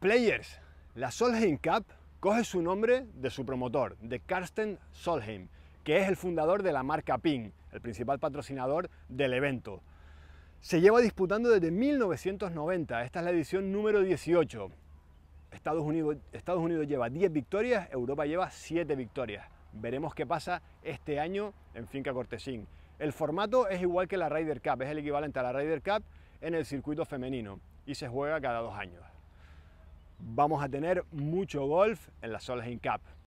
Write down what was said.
Players, la Solheim Cup coge su nombre de su promotor, de Karsten Solheim, que es el fundador de la marca PIN, el principal patrocinador del evento. Se lleva disputando desde 1990, esta es la edición número 18. Estados Unidos, lleva 10 victorias, Europa lleva 7 victorias. Veremos qué pasa este año en Finca Cortesín. El formato es igual que la Ryder Cup, es el equivalente a la Ryder Cup en el circuito femenino y se juega cada dos años vamos a tener mucho golf en la in cap.